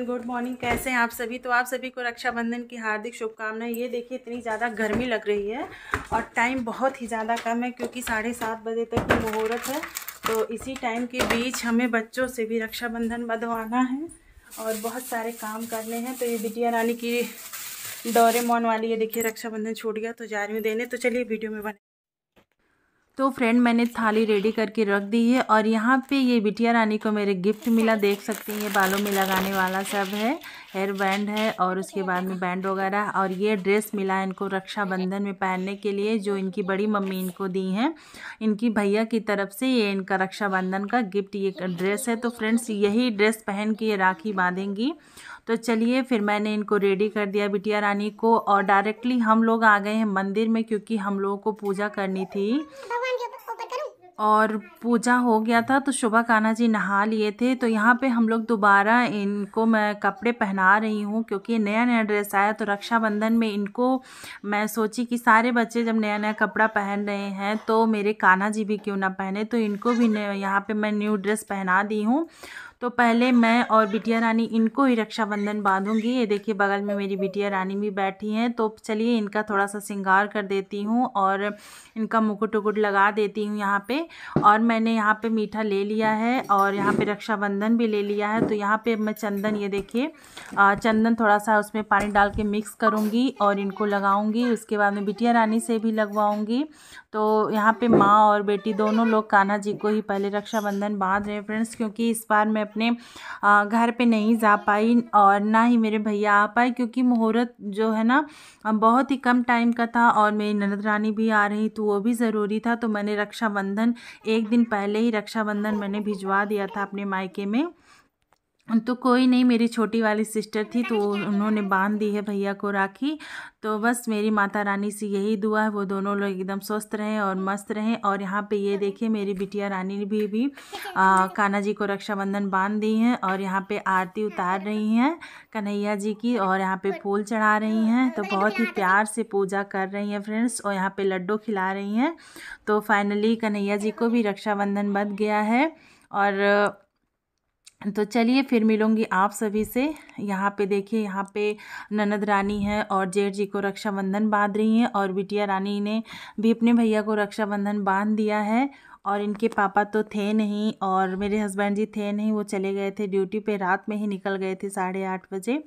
Good morning कैसे हैं आप सभी तो आप सभी को रक्षाबंधन की हार्दिक शुभकामनाएं ये देखिए इतनी ज़्यादा गर्मी लग रही है और टाइम बहुत ही ज़्यादा कम है क्योंकि साढ़े सात बजे तक ही मुहूर्त है तो इसी टाइम के बीच हमें बच्चों से भी रक्षाबंधन बधवाना है और बहुत सारे काम करने हैं तो ये बिटिया रानी की डोरेमोन वाली ये देखिए रक्षाबंधन छूट गया तो जा रही हूँ देने तो चलिए वीडियो में बने तो फ्रेंड मैंने थाली रेडी करके रख दी है और यहाँ पे ये बिटिया रानी को मेरे गिफ्ट मिला देख सकते हैं ये बालों में लगाने वाला सब है हेयर बैंड है और उसके बाद में बैंड वगैरह और ये ड्रेस मिला है इनको रक्षाबंधन में पहनने के लिए जो इनकी बड़ी मम्मी इनको दी हैं इनकी भैया की तरफ से ये इनका रक्षाबंधन का गिफ्ट ये ड्रेस है तो फ्रेंड्स यही ड्रेस पहन के ये राखी बांधेंगी तो चलिए फिर मैंने इनको रेडी कर दिया बिटिया रानी को और डायरेक्टली हम लोग आ गए हैं मंदिर में क्योंकि हम लोगों को पूजा करनी थी और पूजा हो गया था तो शोभा काना जी नहा लिए थे तो यहाँ पे हम लोग दोबारा इनको मैं कपड़े पहना रही हूँ क्योंकि नया नया ड्रेस आया तो रक्षाबंधन में इनको मैं सोची कि सारे बच्चे जब नया नया कपड़ा पहन रहे हैं तो मेरे कान्हा जी भी क्यों ना पहने तो इनको भी यहाँ पर मैं न्यू ड्रेस पहना दी हूँ तो पहले मैं और बिटिया रानी इनको ही रक्षाबंधन बांधूंगी ये देखिए बगल में मेरी बिटिया रानी भी बैठी हैं तो चलिए इनका थोड़ा सा सिंगार कर देती हूँ और इनका मुकुट उकुट लगा देती हूँ यहाँ पे और मैंने यहाँ पे मीठा ले लिया है और यहाँ पे रक्षाबंधन भी ले लिया है तो यहाँ पर मैं चंदन ये देखिए चंदन थोड़ा सा उसमें पानी डाल के मिक्स करूँगी और इनको लगाऊँगी उसके बाद में बिटिया रानी से भी लगवाऊँगी तो यहाँ पर माँ और बेटी दोनों लोग कान्हा जी को ही पहले रक्षाबंधन बांध रहे हैं फ्रेंड्स क्योंकि इस बार मैं अपने घर पे नहीं जा पाई और ना ही मेरे भैया आ पाए क्योंकि मुहूर्त जो है ना बहुत ही कम टाइम का था और मेरी ननद रानी भी आ रही तो वो भी ज़रूरी था तो मैंने रक्षाबंधन एक दिन पहले ही रक्षाबंधन मैंने भिजवा दिया था अपने मायके में तो कोई नहीं मेरी छोटी वाली सिस्टर थी तो उन्होंने बांध दी है भैया को राखी तो बस मेरी माता रानी से यही दुआ है वो दोनों लोग एकदम स्वस्थ रहें और मस्त रहें और यहाँ पे ये देखिए मेरी बिटिया रानी ने भी भी आ, काना जी को रक्षाबंधन बांध दी हैं और यहाँ पे आरती उतार रही हैं कन्हैया जी की और यहाँ पे फूल चढ़ा रही हैं तो बहुत ही प्यार से पूजा कर रही हैं फ्रेंड्स और यहाँ पर लड्डू खिला रही हैं तो फाइनली कन्हैया जी को भी रक्षाबंधन बंध गया है और तो चलिए फिर मिलूंगी आप सभी से यहाँ पे देखिए यहाँ पे ननद रानी है और जेठ जी को रक्षाबंधन बांध रही हैं और बिटिया रानी ने भी अपने भैया को रक्षाबंधन बांध दिया है और इनके पापा तो थे नहीं और मेरे हस्बैंड जी थे नहीं वो चले गए थे ड्यूटी पे रात में ही निकल गए थे साढ़े आठ बजे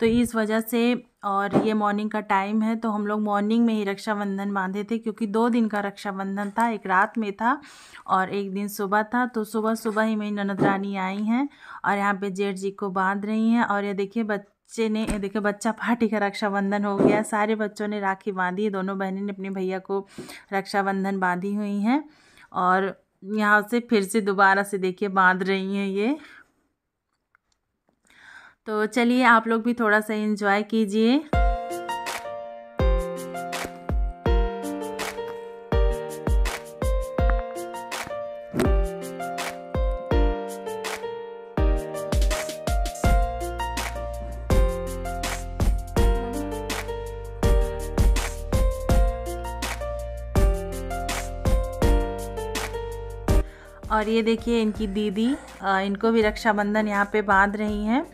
तो इस वजह से और ये मॉर्निंग का टाइम है तो हम लोग मॉर्निंग में ही रक्षाबंधन बांधे थे क्योंकि दो दिन का रक्षाबंधन था एक रात में था और एक दिन सुबह था तो सुबह सुबह ही मेरी ननद रानी आई हैं और यहाँ पर जेठ जी को बांध रही हैं और ये देखिए बच बच्चे ने देखो बच्चा पार्टी का रक्षाबंधन हो गया सारे बच्चों ने राखी बांधी दोनों बहनें ने अपने भैया को रक्षाबंधन बांधी हुई हैं और यहाँ से फिर से दोबारा से देखिए बांध रही हैं ये तो चलिए आप लोग भी थोड़ा सा इन्जॉय कीजिए और ये देखिए इनकी दीदी इनको भी रक्षाबंधन यहाँ पे बांध रही हैं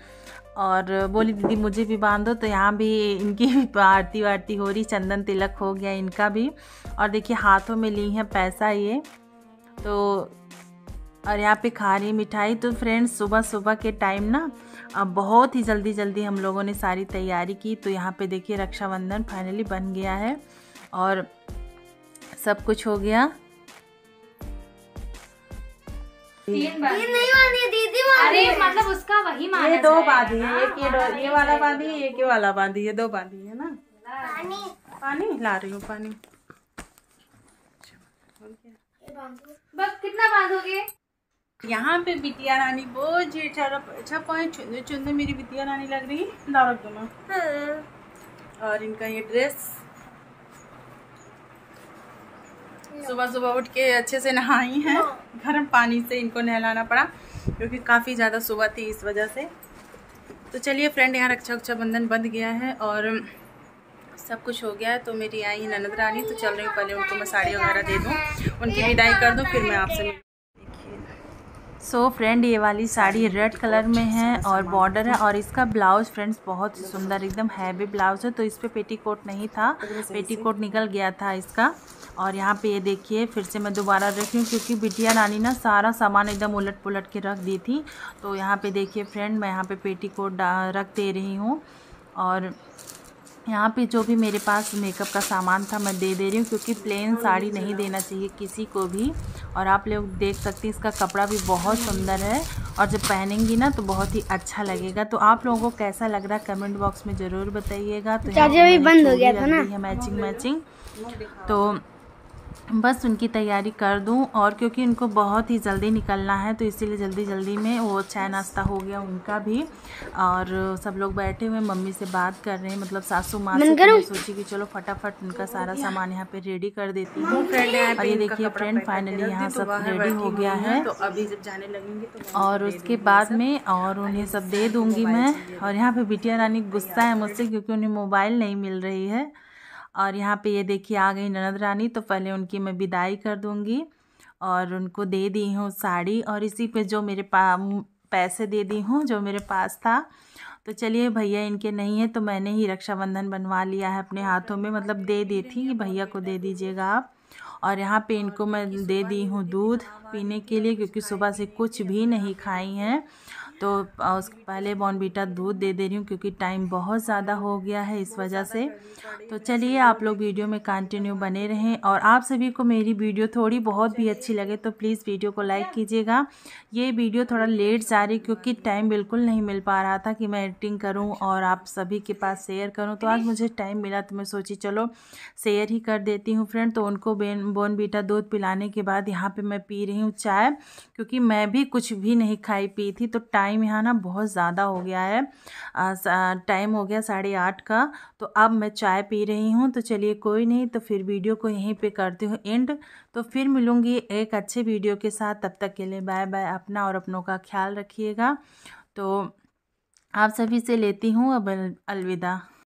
और बोली दीदी मुझे भी बांधो तो यहाँ भी इनकी भी आरती वारती हो रही चंदन तिलक हो गया इनका भी और देखिए हाथों में ली है पैसा ये तो और यहाँ पे खा रही मिठाई तो फ्रेंड्स सुबह सुबह के टाइम ना अब बहुत ही जल्दी जल्दी हम लोगों ने सारी तैयारी की तो यहाँ पे देखिए रक्षाबंधन फाइनली बन गया है और सब कुछ हो गया तीन नहीं बांधी दीदी अरे मतलब उसका वही माना ये दो बांधी है एक ये हाँ, वाला बांधी है एक ये वाला बांधी है दो बांधी है ना पानी पानी ला रही हूँ पानी बस कितना बांधोगे यहाँ पे बिटिया रानी बहुत अच्छा पॉइंट चुंदे चुंदे मेरी बिटिया रानी लग रही है हाँ। और इनका ये ड्रेस सुबह सुबह उठ के अच्छे से नहाई हैं हाँ। गर्म पानी से इनको नहलाना पड़ा क्योंकि काफ़ी ज़्यादा सुबह थी इस वजह से तो चलिए फ्रेंड यहाँ रक्षा उक्षा बंधन बंद गया है और सब कुछ हो गया है तो मेरी आई ननद रानी तो चल रही हूँ पहले उनको मैं साड़ी वगैरह दे दूँ उनकी विदाई कर दूँ फिर मैं आपसे सो so फ्रेंड ये वाली साड़ी रेड कलर में है और बॉर्डर है और इसका ब्लाउज फ्रेंड्स बहुत सुंदर एकदम हैवी ब्लाउज है तो इस पर पेटीकोट पेटी कोट नहीं था पेटी कोट निकल गया था इसका और यहाँ पे ये देखिए फिर से मैं दोबारा रख रही हूँ क्योंकि बिटिया रानी ना सारा सामान एकदम उलट पुलट के रख दी थी तो यहाँ पे देखिए फ्रेंड मैं यहाँ पे पेटी कोट रख दे रही हूँ और यहाँ पे जो भी मेरे पास मेकअप का सामान था मैं दे दे रही हूँ क्योंकि प्लेन साड़ी नहीं देना चाहिए किसी को भी और आप लोग देख सकते हैं इसका कपड़ा भी बहुत सुंदर है और जब पहनेंगी ना तो बहुत ही अच्छा लगेगा तो आप लोगों को कैसा लग रहा है कमेंट बॉक्स में ज़रूर बताइएगा तो भी बंद हो गया था ना मैचिंग मैचिंग तो बस उनकी तैयारी कर दूं और क्योंकि उनको बहुत ही जल्दी निकलना है तो इसीलिए जल्दी जल्दी में वो चाय नाश्ता हो गया उनका भी और सब लोग बैठे हुए मम्मी से बात कर रहे हैं मतलब सासू माँ तो सोची कि चलो फटाफट उनका तो सारा सामान यहाँ पे रेडी कर देती हूँ और ये देखिए फ्रेंड फाइनली यहाँ तो सब रेडी हो गया है अभी जब जाने लगेंगे और उसके बाद में और उन्हें सब दे दूँगी मैं और यहाँ पर बिटिया रानी गुस्सा है मुझसे क्योंकि उन्हें मोबाइल नहीं मिल रही है और यहाँ पे ये देखिए आ गई ननद रानी तो पहले उनकी मैं विदाई कर दूँगी और उनको दे दी हूँ साड़ी और इसी पे जो मेरे पा पैसे दे दी हूँ जो मेरे पास था तो चलिए भैया इनके नहीं है तो मैंने ही रक्षाबंधन बनवा लिया है अपने हाथों में मतलब दे दी थी कि भैया को दे दीजिएगा आप और यहाँ पे इनको मैं दे दी हूँ दूध पीने के लिए क्योंकि सुबह से कुछ भी नहीं खाई हैं तो उस पहले बॉनबीटा दूध दे दे रही हूँ क्योंकि टाइम बहुत ज़्यादा हो गया है इस वजह से तो चलिए आप लोग वीडियो में कंटिन्यू बने रहें और आप सभी को मेरी वीडियो थोड़ी बहुत भी अच्छी लगे तो प्लीज़ वीडियो को लाइक कीजिएगा ये वीडियो थोड़ा लेट जा रही क्योंकि टाइम बिल्कुल नहीं मिल पा रहा था कि मैं एडिटिंग करूँ और आप सभी के पास शेयर करूँ तो आज मुझे टाइम मिला तो मैं सोची चलो शेयर ही कर देती हूँ फ्रेंड तो उनको बोन बीटा दूध पिलाने के बाद यहाँ पर मैं पी रही हूँ चाय क्योंकि मैं भी कुछ भी नहीं खाई पी थी तो टाइम टाइम यहाँ ना बहुत ज़्यादा हो गया है टाइम हो गया साढ़े आठ का तो अब मैं चाय पी रही हूँ तो चलिए कोई नहीं तो फिर वीडियो को यहीं पे करती हूँ एंड तो फिर मिलूँगी एक अच्छे वीडियो के साथ तब तक के लिए बाय बाय अपना और अपनों का ख्याल रखिएगा तो आप सभी से लेती हूँ अब अलविदा